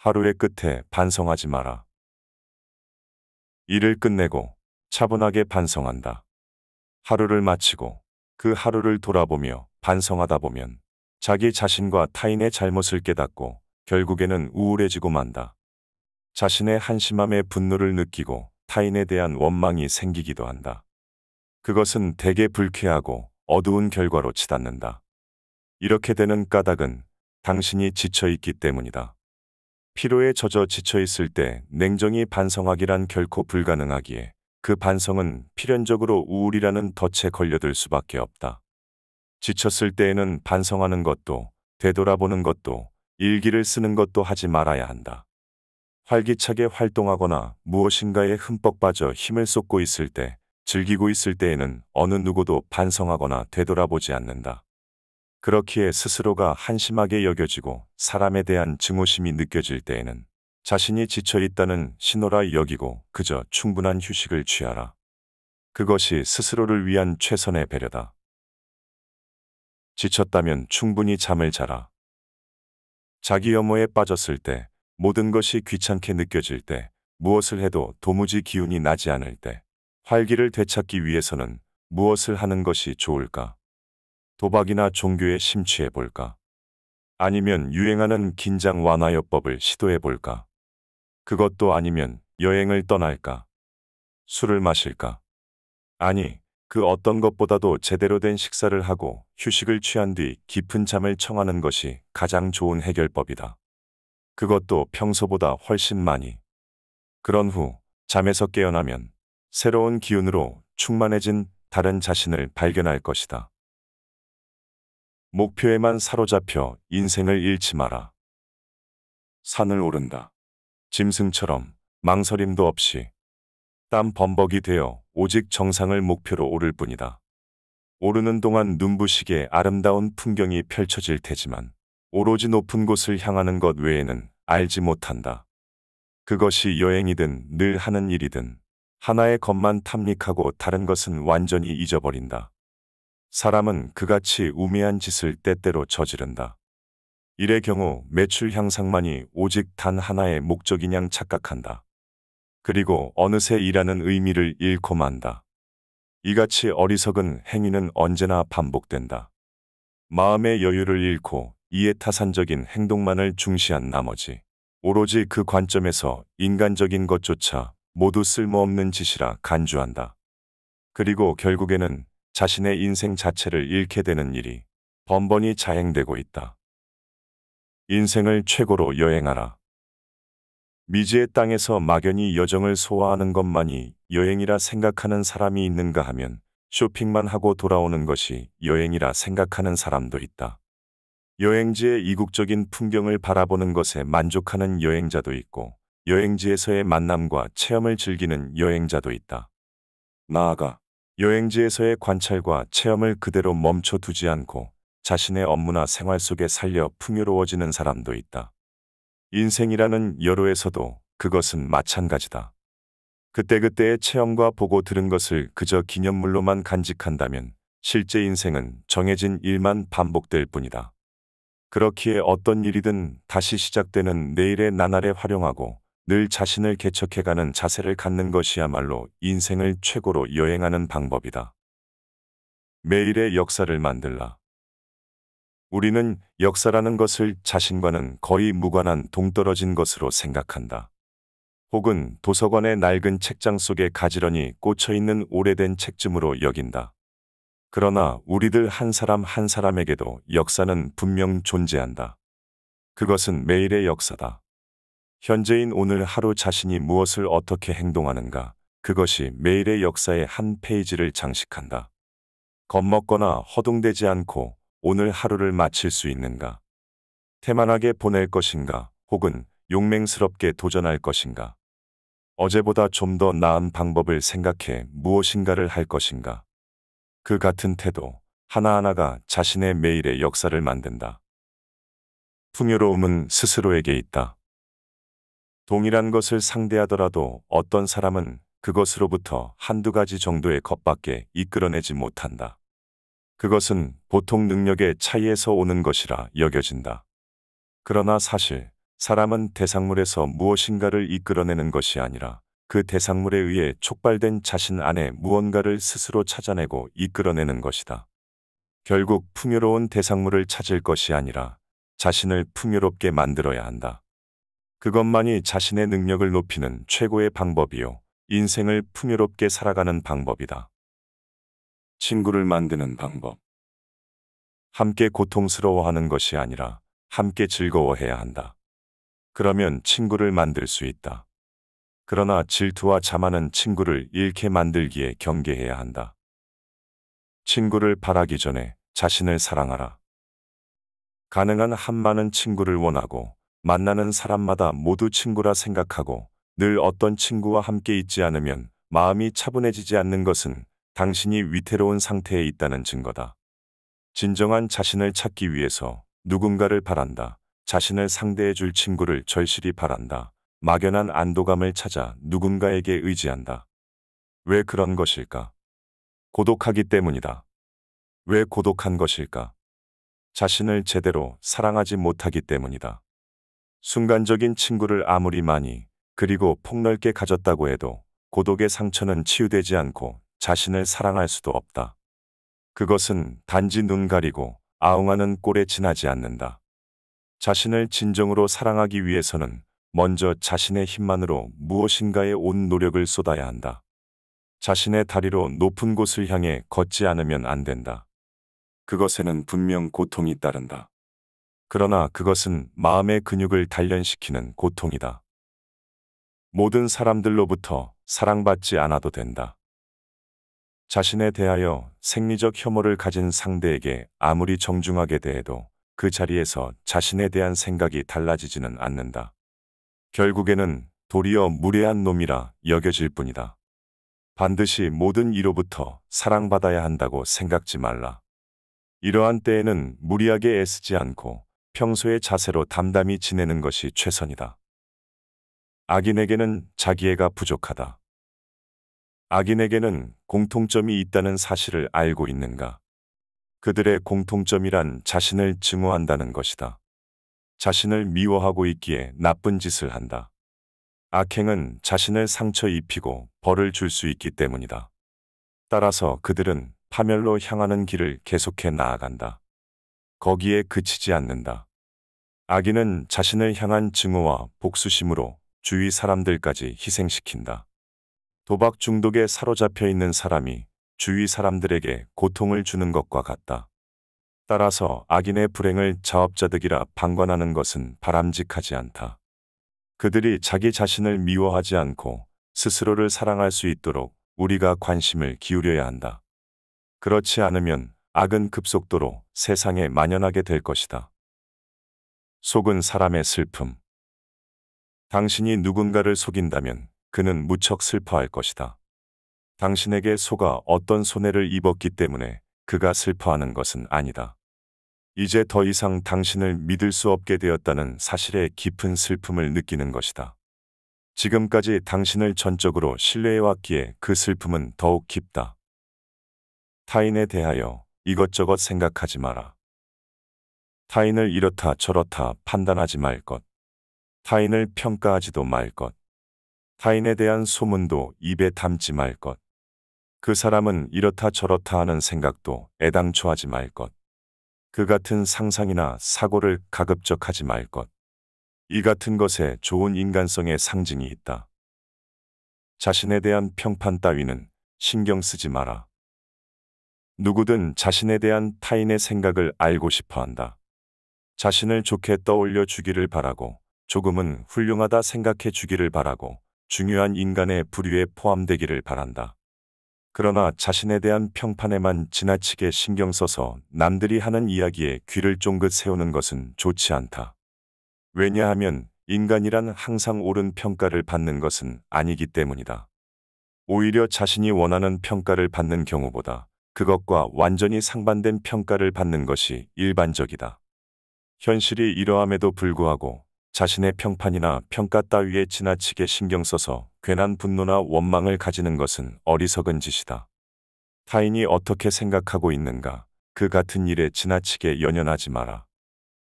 하루의 끝에 반성하지 마라. 일을 끝내고 차분하게 반성한다. 하루를 마치고 그 하루를 돌아보며 반성하다 보면 자기 자신과 타인의 잘못을 깨닫고 결국에는 우울해지고 만다. 자신의 한심함에 분노를 느끼고 타인에 대한 원망이 생기기도 한다. 그것은 대개 불쾌하고 어두운 결과로 치닫는다. 이렇게 되는 까닭은 당신이 지쳐있기 때문이다. 피로에 젖어 지쳐 있을 때 냉정히 반성하기란 결코 불가능하기에 그 반성은 필연적으로 우울이라는 덫에 걸려들 수밖에 없다. 지쳤을 때에는 반성하는 것도 되돌아보는 것도 일기를 쓰는 것도 하지 말아야 한다. 활기차게 활동하거나 무엇인가에 흠뻑 빠져 힘을 쏟고 있을 때 즐기고 있을 때에는 어느 누구도 반성하거나 되돌아보지 않는다. 그렇기에 스스로가 한심하게 여겨지고 사람에 대한 증오심이 느껴질 때에는 자신이 지쳐 있다는 신호라 여기고 그저 충분한 휴식을 취하라. 그것이 스스로를 위한 최선의 배려다. 지쳤다면 충분히 잠을 자라. 자기 혐오에 빠졌을 때, 모든 것이 귀찮게 느껴질 때, 무엇을 해도 도무지 기운이 나지 않을 때, 활기를 되찾기 위해서는 무엇을 하는 것이 좋을까? 도박이나 종교에 심취해 볼까? 아니면 유행하는 긴장 완화요법을 시도해 볼까? 그것도 아니면 여행을 떠날까? 술을 마실까? 아니, 그 어떤 것보다도 제대로 된 식사를 하고 휴식을 취한 뒤 깊은 잠을 청하는 것이 가장 좋은 해결법이다. 그것도 평소보다 훨씬 많이. 그런 후 잠에서 깨어나면 새로운 기운으로 충만해진 다른 자신을 발견할 것이다. 목표에만 사로잡혀 인생을 잃지 마라. 산을 오른다. 짐승처럼 망설임도 없이 땀 범벅이 되어 오직 정상을 목표로 오를 뿐이다. 오르는 동안 눈부시게 아름다운 풍경이 펼쳐질 테지만 오로지 높은 곳을 향하는 것 외에는 알지 못한다. 그것이 여행이든 늘 하는 일이든 하나의 것만 탐닉하고 다른 것은 완전히 잊어버린다. 사람은 그같이 우매한 짓을 때때로 저지른다. 이의 경우 매출 향상만이 오직 단 하나의 목적이냥 착각한다. 그리고 어느새 일하는 의미를 잃고 만다. 이같이 어리석은 행위는 언제나 반복된다. 마음의 여유를 잃고 이에타산적인 행동만을 중시한 나머지 오로지 그 관점에서 인간적인 것조차 모두 쓸모없는 짓이라 간주한다. 그리고 결국에는 자신의 인생 자체를 잃게 되는 일이 번번이 자행되고 있다. 인생을 최고로 여행하라. 미지의 땅에서 막연히 여정을 소화하는 것만이 여행이라 생각하는 사람이 있는가 하면 쇼핑만 하고 돌아오는 것이 여행이라 생각하는 사람도 있다. 여행지의 이국적인 풍경을 바라보는 것에 만족하는 여행자도 있고 여행지에서의 만남과 체험을 즐기는 여행자도 있다. 나아가 여행지에서의 관찰과 체험을 그대로 멈춰두지 않고 자신의 업무나 생활 속에 살려 풍요로워지는 사람도 있다. 인생이라는 여로에서도 그것은 마찬가지다. 그때그때의 체험과 보고 들은 것을 그저 기념물로만 간직한다면 실제 인생은 정해진 일만 반복될 뿐이다. 그렇기에 어떤 일이든 다시 시작되는 내일의 나날에 활용하고 늘 자신을 개척해가는 자세를 갖는 것이야말로 인생을 최고로 여행하는 방법이다. 매일의 역사를 만들라. 우리는 역사라는 것을 자신과는 거의 무관한 동떨어진 것으로 생각한다. 혹은 도서관의 낡은 책장 속에 가지런히 꽂혀있는 오래된 책쯤으로 여긴다. 그러나 우리들 한 사람 한 사람에게도 역사는 분명 존재한다. 그것은 매일의 역사다. 현재인 오늘 하루 자신이 무엇을 어떻게 행동하는가 그것이 매일의 역사의 한 페이지를 장식한다. 겁먹거나 허둥대지 않고 오늘 하루를 마칠 수 있는가? 태만하게 보낼 것인가? 혹은 용맹스럽게 도전할 것인가? 어제보다 좀 더 나은 방법을 생각해 무엇인가를 할 것인가? 그 같은 태도 하나하나가 자신의 매일의 역사를 만든다. 풍요로움은 스스로에게 있다. 동일한 것을 상대하더라도 어떤 사람은 그것으로부터 한두 가지 정도의 것밖에 이끌어내지 못한다. 그것은 보통 능력의 차이에서 오는 것이라 여겨진다. 그러나 사실 사람은 대상물에서 무엇인가를 이끌어내는 것이 아니라 그 대상물에 의해 촉발된 자신 안에 무언가를 스스로 찾아내고 이끌어내는 것이다. 결국 풍요로운 대상물을 찾을 것이 아니라 자신을 풍요롭게 만들어야 한다. 그것만이 자신의 능력을 높이는 최고의 방법이요. 인생을 풍요롭게 살아가는 방법이다. 친구를 만드는 방법. 함께 고통스러워하는 것이 아니라 함께 즐거워해야 한다. 그러면 친구를 만들 수 있다. 그러나 질투와 자만은 친구를 잃게 만들기에 경계해야 한다. 친구를 바라기 전에 자신을 사랑하라. 가능한 한 많은 친구를 원하고 만나는 사람마다 모두 친구라 생각하고 늘 어떤 친구와 함께 있지 않으면 마음이 차분해지지 않는 것은 당신이 위태로운 상태에 있다는 증거다. 진정한 자신을 찾기 위해서 누군가를 바란다. 자신을 상대해 줄 친구를 절실히 바란다. 막연한 안도감을 찾아 누군가에게 의지한다. 왜 그런 것일까? 고독하기 때문이다. 왜 고독한 것일까? 자신을 제대로 사랑하지 못하기 때문이다. 순간적인 친구를 아무리 많이 그리고 폭넓게 가졌다고 해도 고독의 상처는 치유되지 않고 자신을 사랑할 수도 없다. 그것은 단지 눈 가리고 아웅하는 꼴에 지나지 않는다. 자신을 진정으로 사랑하기 위해서는 먼저 자신의 힘만으로 무엇인가에 온 노력을 쏟아야 한다. 자신의 다리로 높은 곳을 향해 걷지 않으면 안 된다. 그것에는 분명 고통이 따른다. 그러나 그것은 마음의 근육을 단련시키는 고통이다. 모든 사람들로부터 사랑받지 않아도 된다. 자신에 대하여 생리적 혐오를 가진 상대에게 아무리 정중하게 대해도 그 자리에서 자신에 대한 생각이 달라지지는 않는다. 결국에는 도리어 무례한 놈이라 여겨질 뿐이다. 반드시 모든 이로부터 사랑받아야 한다고 생각지 말라. 이러한 때에는 무리하게 애쓰지 않고 평소의 자세로 담담히 지내는 것이 최선이다. 악인에게는 자기애가 부족하다. 악인에게는 공통점이 있다는 사실을 알고 있는가? 그들의 공통점이란 자신을 증오한다는 것이다. 자신을 미워하고 있기에 나쁜 짓을 한다. 악행은 자신을 상처 입히고 벌을 줄 수 있기 때문이다. 따라서 그들은 파멸로 향하는 길을 계속해 나아간다. 거기에 그치지 않는다. 악인은 자신을 향한 증오와 복수심으로 주위 사람들까지 희생시킨다. 도박 중독에 사로잡혀 있는 사람이 주위 사람들에게 고통을 주는 것과 같다. 따라서 악인의 불행을 자업자득이라 방관하는 것은 바람직하지 않다. 그들이 자기 자신을 미워하지 않고 스스로를 사랑할 수 있도록 우리가 관심을 기울여야 한다. 그렇지 않으면 악은 급속도로 세상에 만연하게 될 것이다. 속은 사람의 슬픔. 당신이 누군가를 속인다면 그는 무척 슬퍼할 것이다. 당신에게 속아 어떤 손해를 입었기 때문에 그가 슬퍼하는 것은 아니다. 이제 더 이상 당신을 믿을 수 없게 되었다는 사실에 깊은 슬픔을 느끼는 것이다. 지금까지 당신을 전적으로 신뢰해왔기에 그 슬픔은 더욱 깊다. 타인에 대하여 이것저것 생각하지 마라. 타인을 이렇다 저렇다 판단하지 말 것. 타인을 평가하지도 말 것. 타인에 대한 소문도 입에 담지 말 것. 그 사람은 이렇다 저렇다 하는 생각도 애당초 하지 말 것. 그 같은 상상이나 사고를 가급적 하지 말 것. 이 같은 것에 좋은 인간성의 상징이 있다. 자신에 대한 평판 따위는 신경 쓰지 마라. 누구든 자신에 대한 타인의 생각을 알고 싶어 한다. 자신을 좋게 떠올려 주기를 바라고 조금은 훌륭하다 생각해 주기를 바라고 중요한 인간의 부류에 포함되기를 바란다. 그러나 자신에 대한 평판에만 지나치게 신경 써서 남들이 하는 이야기에 귀를 쫑긋 세우는 것은 좋지 않다. 왜냐하면 인간이란 항상 옳은 평가를 받는 것은 아니기 때문이다. 오히려 자신이 원하는 평가를 받는 경우보다 그것과 완전히 상반된 평가를 받는 것이 일반적이다. 현실이 이러함에도 불구하고 자신의 평판이나 평가 따위에 지나치게 신경 써서 괜한 분노나 원망을 가지는 것은 어리석은 짓이다. 타인이 어떻게 생각하고 있는가 그 같은 일에 지나치게 연연하지 마라.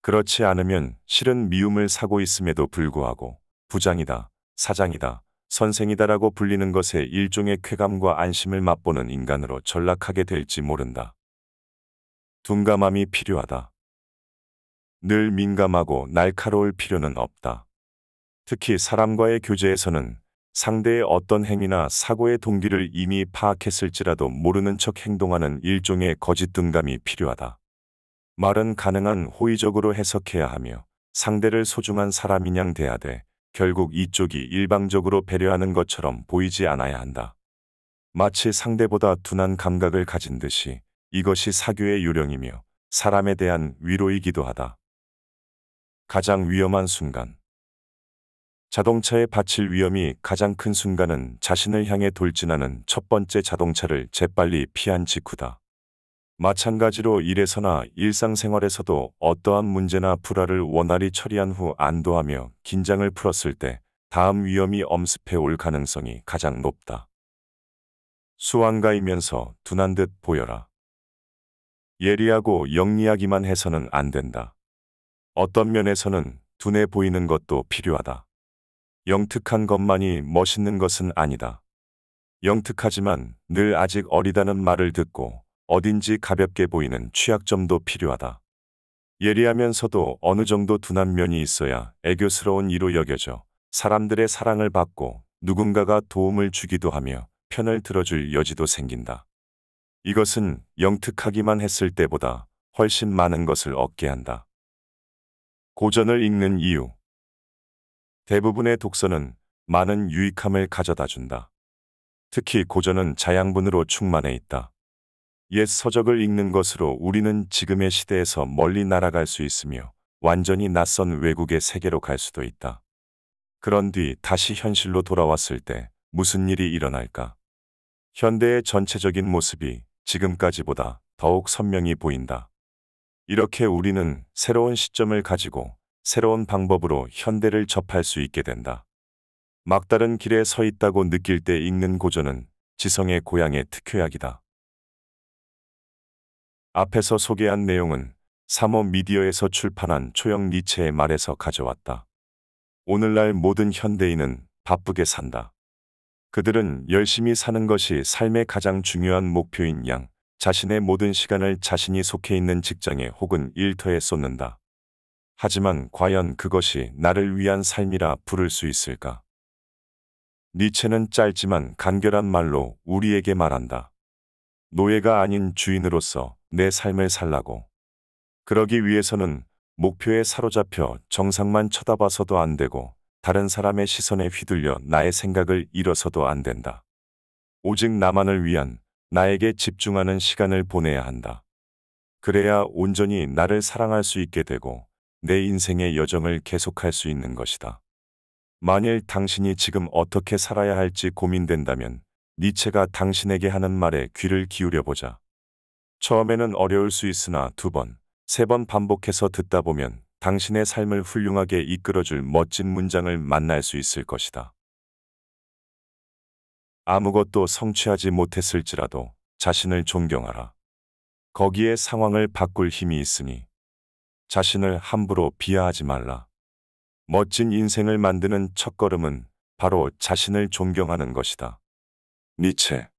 그렇지 않으면 실은 미움을 사고 있음에도 불구하고 부장이다, 사장이다, 선생이다라고 불리는 것에 일종의 쾌감과 안심을 맛보는 인간으로 전락하게 될지 모른다. 둔감함이 필요하다. 늘 민감하고 날카로울 필요는 없다. 특히 사람과의 교제에서는 상대의 어떤 행위나 사고의 동기를 이미 파악했을지라도 모르는 척 행동하는 일종의 거짓등감이 필요하다. 말은 가능한 호의적으로 해석해야 하며 상대를 소중한 사람이냥 대하되 결국 이쪽이 일방적으로 배려하는 것처럼 보이지 않아야 한다. 마치 상대보다 둔한 감각을 가진 듯이 이것이 사교의 요령이며 사람에 대한 위로이기도 하다. 가장 위험한 순간. 자동차의 받칠 위험이 가장 큰 순간은 자신을 향해 돌진하는 첫 번째 자동차를 재빨리 피한 직후다. 마찬가지로 일에서나 일상생활에서도 어떠한 문제나 불화를 원활히 처리한 후 안도하며 긴장을 풀었을 때 다음 위험이 엄습해 올 가능성이 가장 높다. 수완가이면서 둔한 듯 보여라. 예리하고 영리하기만 해서는 안 된다. 어떤 면에서는 둔해 보이는 것도 필요하다. 영특한 것만이 멋있는 것은 아니다. 영특하지만 늘 아직 어리다는 말을 듣고 어딘지 가볍게 보이는 취약점도 필요하다. 예리하면서도 어느 정도 둔한 면이 있어야 애교스러운 이로 여겨져 사람들의 사랑을 받고 누군가가 도움을 주기도 하며 편을 들어줄 여지도 생긴다. 이것은 영특하기만 했을 때보다 훨씬 많은 것을 얻게 한다. 고전을 읽는 이유 대부분의 독서는 많은 유익함을 가져다 준다. 특히 고전은 자양분으로 충만해 있다. 옛 서적을 읽는 것으로 우리는 지금의 시대에서 멀리 날아갈 수 있으며 완전히 낯선 외국의 세계로 갈 수도 있다. 그런 뒤 다시 현실로 돌아왔을 때 무슨 일이 일어날까? 현대의 전체적인 모습이 지금까지보다 더욱 선명히 보인다. 이렇게 우리는 새로운 시점을 가지고 새로운 방법으로 현대를 접할 수 있게 된다. 막다른 길에 서 있다고 느낄 때 읽는 고전은 지성의 고향의 특효약이다. 앞에서 소개한 내용은 사모 미디어에서 출판한 초영 니체의 말에서 가져왔다. 오늘날 모든 현대인은 바쁘게 산다. 그들은 열심히 사는 것이 삶의 가장 중요한 목표인 양, 자신의 모든 시간을 자신이 속해 있는 직장에 혹은 일터에 쏟는다. 하지만 과연 그것이 나를 위한 삶이라 부를 수 있을까? 니체는 짧지만 간결한 말로 우리에게 말한다. 노예가 아닌 주인으로서 내 삶을 살라고. 그러기 위해서는 목표에 사로잡혀 정상만 쳐다봐서도 안 되고 다른 사람의 시선에 휘둘려 나의 생각을 잃어서도 안 된다. 오직 나만을 위한 나에게 집중하는 시간을 보내야 한다. 그래야 온전히 나를 사랑할 수 있게 되고 내 인생의 여정을 계속할 수 있는 것이다. 만일 당신이 지금 어떻게 살아야 할지 고민된다면 니체가 당신에게 하는 말에 귀를 기울여 보자. 처음에는 어려울 수 있으나 두 번, 세 번 반복해서 듣다 보면 당신의 삶을 훌륭하게 이끌어줄 멋진 문장을 만날 수 있을 것이다. 아무것도 성취하지 못했을지라도 자신을 존경하라. 거기에 상황을 바꿀 힘이 있으니 자신을 함부로 비하하지 말라. 멋진 인생을 만드는 첫걸음은 바로 자신을 존경하는 것이다. 니체